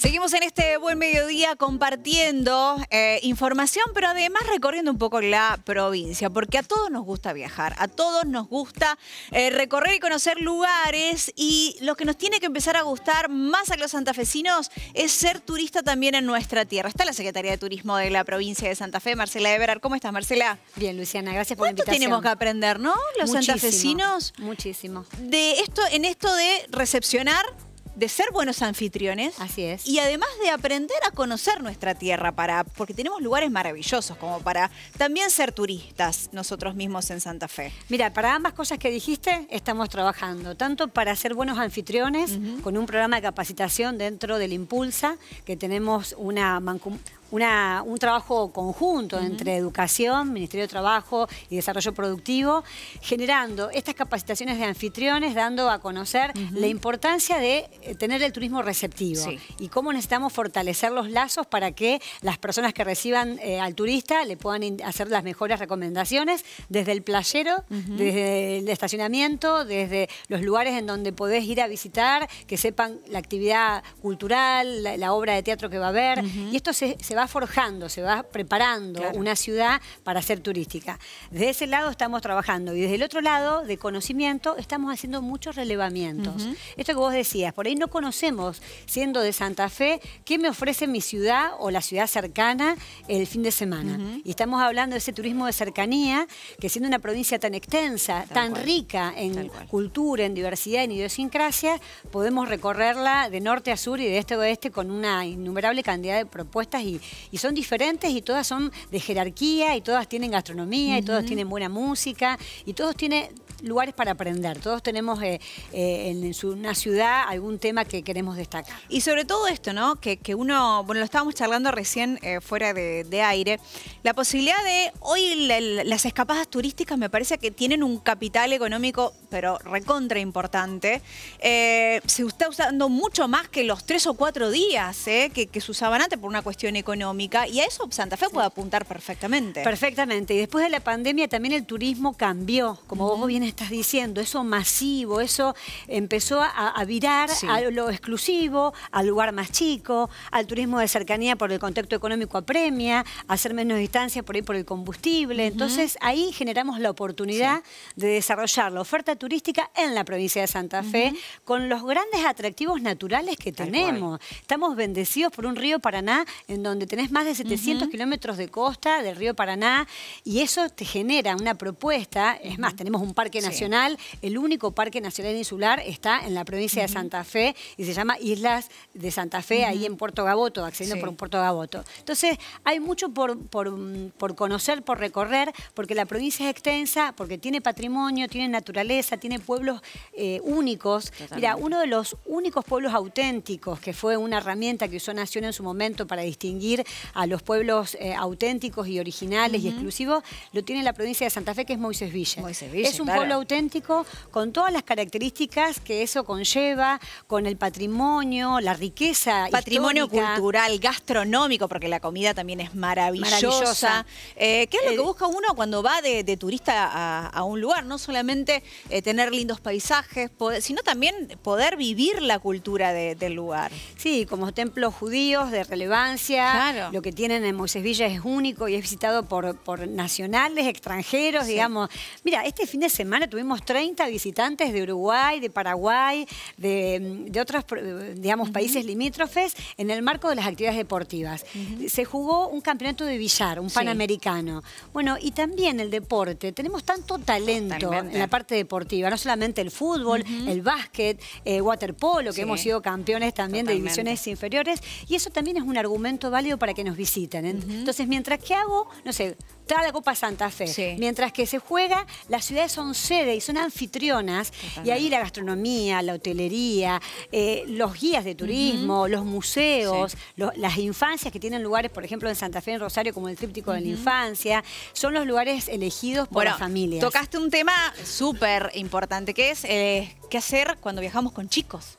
Seguimos en este buen mediodía compartiendo eh, información, pero además recorriendo un poco la provincia, porque a todos nos gusta viajar, a todos nos gusta eh, recorrer y conocer lugares y lo que nos tiene que empezar a gustar más a los santafesinos es ser turista también en nuestra tierra. Está la Secretaría de Turismo de la provincia de Santa Fe, Marcela Everard. ¿Cómo estás, Marcela? Bien, Luciana, gracias por la invitación. tenemos que aprender, no? Los santafesinos. Muchísimo. De esto, en esto de recepcionar de ser buenos anfitriones. Así es. Y además de aprender a conocer nuestra tierra, para, porque tenemos lugares maravillosos como para también ser turistas nosotros mismos en Santa Fe. Mira, para ambas cosas que dijiste, estamos trabajando, tanto para ser buenos anfitriones, con un programa de capacitación dentro del Impulsa, que tenemos una, un trabajo conjunto entre educación, Ministerio de Trabajo y Desarrollo Productivo, generando estas capacitaciones de anfitriones, dando a conocer la importancia de eh, tener el turismo receptivo y cómo necesitamos fortalecer los lazos para que las personas que reciban eh, al turista le puedan hacer las mejores recomendaciones desde el playero, desde el estacionamiento, desde los lugares en donde podés ir a visitar, que sepan la actividad cultural, la, obra de teatro que va a haber. Y esto se, se va va forjando, se va preparando una ciudad para ser turística. De ese lado estamos trabajando y desde el otro lado de conocimiento estamos haciendo muchos relevamientos. Esto que vos decías, por ahí no conocemos, siendo de Santa Fe, qué me ofrece mi ciudad o la ciudad cercana el fin de semana. Y estamos hablando de ese turismo de cercanía, que siendo una provincia tan extensa, tan rica en cultura, en diversidad, en idiosincrasia, podemos recorrerla de norte a sur y de este a oeste con una innumerable cantidad de propuestas y, y son diferentes y todas son de jerarquía y todas tienen gastronomía y todas tienen buena música y todos tienen lugares para aprender. Todos tenemos eh, eh, en, una ciudad algún tema que queremos destacar. Y sobre todo esto, ¿no? Que, uno, bueno, lo estábamos charlando recién eh, fuera de, aire, la posibilidad de hoy las escapadas turísticas me parece que tienen un capital económico, pero recontra importante. se está usando mucho más que los tres o cuatro días que, que se usaban antes por una cuestión económica y a eso Santa Fe puede apuntar perfectamente. Perfectamente. Y después de la pandemia también el turismo cambió, como vos vienes estás diciendo, eso masivo, eso empezó a, virar a lo exclusivo, al lugar más chico, al turismo de cercanía por el contexto económico apremia, a hacer menos distancia por ahí por el combustible. Entonces ahí generamos la oportunidad de desarrollar la oferta turística en la provincia de Santa Fe con los grandes atractivos naturales que tenemos. Estamos bendecidos por un río Paraná en donde tenés más de 700 kilómetros de costa del río Paraná y eso te genera una propuesta. Es más, tenemos un parque nacional. El único parque nacional insular está en la provincia de Santa Fe y se llama Islas de Santa Fe, ahí en Puerto Gaboto, accediendo por un Puerto Gaboto. Entonces, hay mucho por, por, conocer, por recorrer, porque la provincia es extensa, porque tiene patrimonio, tiene naturaleza, tiene pueblos eh, únicos. Mira, uno de los únicos pueblos auténticos, que fue una herramienta que usó Nación en su momento para distinguir a los pueblos eh, auténticos y originales y exclusivos, lo tiene la provincia de Santa Fe, que es Moisés Villa. es un auténtico con todas las características que eso conlleva, con el patrimonio, la riqueza. Patrimonio cultural, gastronómico, porque la comida también es maravillosa. Eh, ¿Qué es lo que eh, busca uno cuando va de, turista a, un lugar? No solamente eh, tener lindos paisajes, sino también poder vivir la cultura del lugar. Sí, como templos judíos de relevancia, lo que tienen en Moisés Villa es único y es visitado por, por nacionales, extranjeros, digamos. Mira, este fin de semana tuvimos 30 visitantes de Uruguay, de Paraguay, de, otros, digamos, países limítrofes en el marco de las actividades deportivas. Se jugó un campeonato de billar, un panamericano. Bueno, y también el deporte. Tenemos tanto talento en la parte deportiva, no solamente el fútbol, el básquet, eh, waterpolo, que hemos sido campeones también de divisiones inferiores. Y eso también es un argumento válido para que nos visiten. Entonces, mientras que hago, no sé, la Copa Santa Fe. Mientras que se juega, las ciudades son sede y son anfitrionas. Y ahí la gastronomía, la hotelería, eh, los guías de turismo, los museos, las infancias que tienen lugares, por ejemplo, en Santa Fe, en Rosario, como el Tríptico de la Infancia, son los lugares elegidos por la las familias. Tocaste un tema súper importante, que es eh, qué hacer cuando viajamos con chicos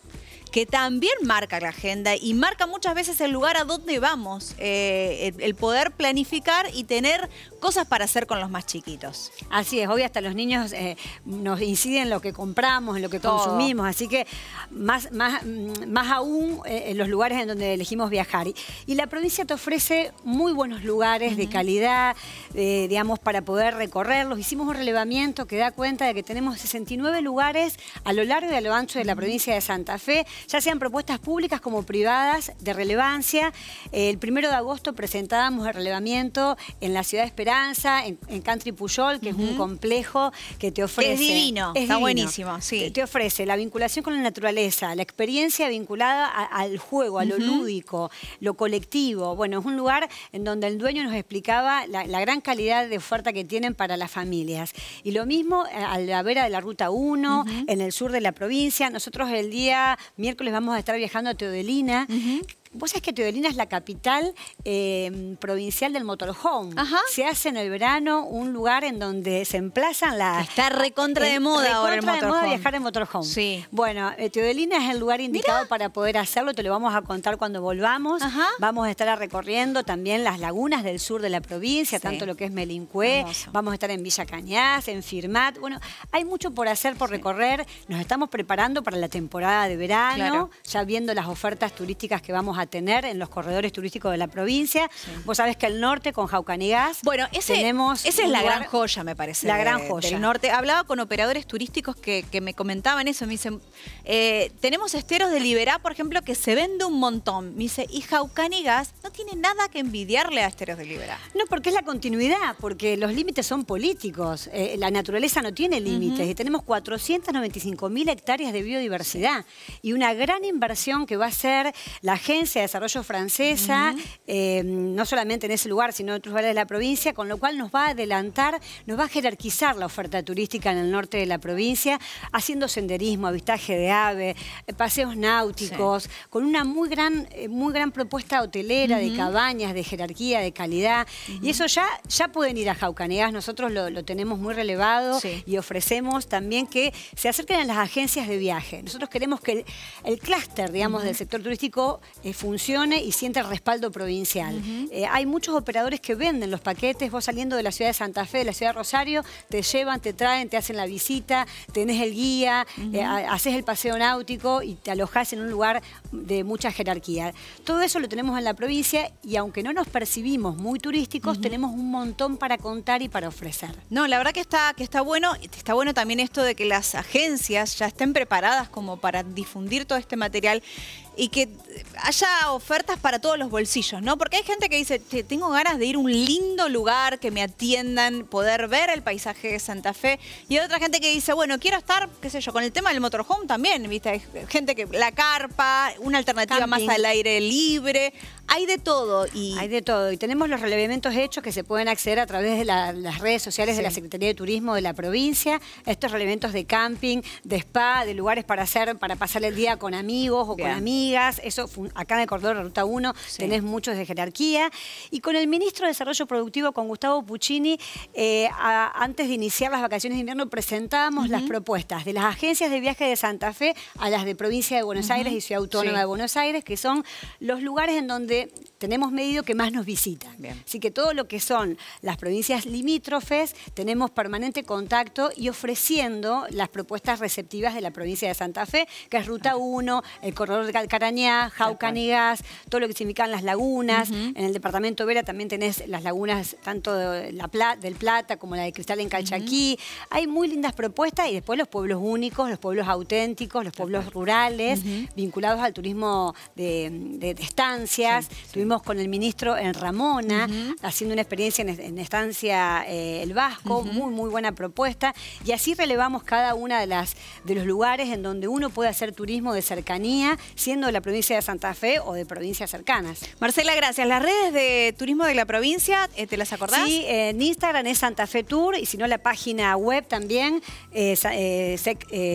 que también marca la agenda y marca muchas veces el lugar a donde vamos, eh, el poder planificar y tener cosas para hacer con los más chiquitos. Así es, hoy hasta los niños eh, nos inciden en lo que compramos, en lo que consumimos, así que más, más, mm, más aún eh, en los lugares en donde elegimos viajar. Y, la provincia te ofrece muy buenos lugares de calidad, digamos, para poder recorrerlos. Hicimos un relevamiento que da cuenta de que tenemos 69 lugares a lo largo y a lo ancho de la provincia de Santa Fe, ya sean propuestas públicas como privadas de relevancia. El primero de agosto presentábamos el relevamiento en la ciudad de Esperanza, en, Country Puyol, que es un complejo que te ofrece... Es divino, está buenísimo, Te, ofrece la vinculación con la naturaleza, la experiencia vinculada al juego, a lo lúdico, lo colectivo. Bueno, es un lugar en donde el dueño nos explicaba la, gran calidad de oferta que tienen para las familias. Y lo mismo eh, a la vera de la Ruta 1, en el sur de la provincia. Nosotros el día miércoles miércoles vamos a estar viajando a Teodelina, Vos sabés que Teodelina es la capital em, provincial del motorhome. Se hace en el verano un lugar en donde se emplazan las... Está recontra de moda ahora el motorhome. de moda viajar en motorhome. Sí. Bueno, Teodelina eh, es el lugar indicado para poder hacerlo. Te lo vamos a contar cuando volvamos. Vamos a estar recorriendo también las lagunas del sur de la provincia, tanto lo que es Melincué. Vamos a estar en Villa Cañas, en Firmat. Bueno, hay mucho por hacer, por recorrer. Nos estamos preparando para la temporada de verano, ya viendo las ofertas turísticas que vamos a a tener en los corredores turísticos de la provincia. Vos sabés que el norte con Jaucanigás... Bueno, ese, esa es la gran joya, me parece. La gran joya. Del norte. Hablaba con operadores turísticos que, me comentaban eso. Me dicen, eh, tenemos esteros de Liberá, por ejemplo, que se vende un montón. Me dice, y Jaucanigas no tiene nada que envidiarle a esteros de Liberá. No, porque es la continuidad, porque los límites son políticos. Eh, la naturaleza no tiene límites. Y tenemos 495 mil hectáreas de biodiversidad. Y una gran inversión que va a ser la agencia de desarrollo francesa, em, no solamente en ese lugar, sino en otros lugares de la provincia, con lo cual nos va a adelantar, nos va a jerarquizar la oferta turística en el norte de la provincia, haciendo senderismo, avistaje de ave, eh, paseos náuticos, con una muy gran, eh, muy gran propuesta hotelera de cabañas, de jerarquía, de calidad. Y eso ya, ya pueden ir a Jaucanegas, nosotros lo, tenemos muy relevado y ofrecemos también que se acerquen a las agencias de viaje. Nosotros queremos que el, clúster, digamos, del sector turístico eh, funcione y siente el respaldo provincial. Eh, hay muchos operadores que venden los paquetes, vos saliendo de la ciudad de Santa Fe, de la ciudad de Rosario, te llevan, te traen, te hacen la visita, tenés el guía, eh, haces el paseo náutico y te alojás en un lugar de mucha jerarquía. Todo eso lo tenemos en la provincia y aunque no nos percibimos muy turísticos, tenemos un montón para contar y para ofrecer. No, la verdad que está, que está bueno, está bueno también esto de que las agencias ya estén preparadas como para difundir todo este material y que haya ofertas para todos los bolsillos, ¿no? Porque hay gente que dice, tengo ganas de ir a un lindo lugar, que me atiendan, poder ver el paisaje de Santa Fe. Y hay otra gente que dice, bueno, quiero estar, qué sé yo, con el tema del motorhome también, ¿viste? gente que la carpa, una alternativa más al aire libre hay de todo. Y... Hay de todo. Y tenemos los relevamientos hechos que se pueden acceder a través de las redes sociales de la Secretaría de Turismo de la provincia. Estos relevamientos de camping, de spa, de lugares para hacer, para pasar el día con amigos o con amigas. Eso acá en el corredor de Ruta 1 tenés muchos de jerarquía. Y con el ministro de Desarrollo Productivo, con Gustavo Puccini, eh, antes de iniciar las vacaciones de invierno presentábamos las propuestas de las agencias de viaje de Santa Fe a las de provincia de Buenos Aires y Ciudad Autónoma de Buenos Aires, que son los lugares en donde it tenemos medido que más nos visitan. Así que todo lo que son las provincias limítrofes, tenemos permanente contacto y ofreciendo las propuestas receptivas de la provincia de Santa Fe, que es Ruta 1, el corredor de Calcarañá, Jaucanigas, todo lo que significan las lagunas. En el departamento Vera también tenés las lagunas tanto de la del Plata como la de Cristal en Calchaquí. Hay muy lindas propuestas y después los pueblos únicos, los pueblos auténticos, los pueblos rurales, vinculados al turismo de, de, estancias con el ministro en Ramona, haciendo una experiencia en, Estancia eh, El Vasco, muy, muy buena propuesta. Y así relevamos cada uno de de los lugares en donde uno puede hacer turismo de cercanía, siendo de la provincia de Santa Fe o de provincias cercanas. Marcela, gracias. ¿Las redes de turismo de la provincia, eh, te las acordás? Sí, en Instagram es Santa Fe Tour y si no la página web también, eh,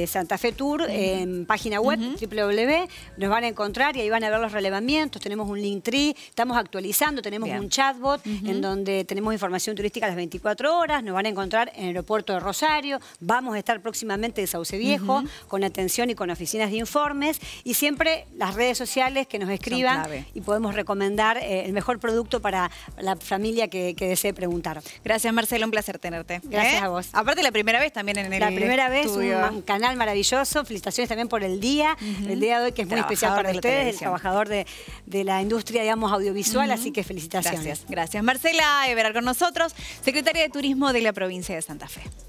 Santa Fe Tour, en página web www, nos van a encontrar y ahí van a ver los relevamientos, tenemos un link tree, estamos actualizando, tenemos un chatbot en donde tenemos información turística las 24 horas, nos van a encontrar en el aeropuerto de Rosario, vamos a estar próximamente en Sauce Viejo, con atención y con oficinas de informes, y siempre las redes sociales que nos escriban y podemos recomendar eh, el mejor producto para la familia que, desee preguntar. Gracias Marcelo, un placer tenerte. ¿eh? Gracias a vos. Aparte la primera vez también en el La primera vez, un, canal maravilloso, felicitaciones también por el día, el día de hoy que es muy especial para ustedes, el trabajador de, de la industria, digamos, audiovisual, así que felicitaciones. Gracias, gracias. Marcela Everard con nosotros, secretaria de Turismo de la provincia de Santa Fe.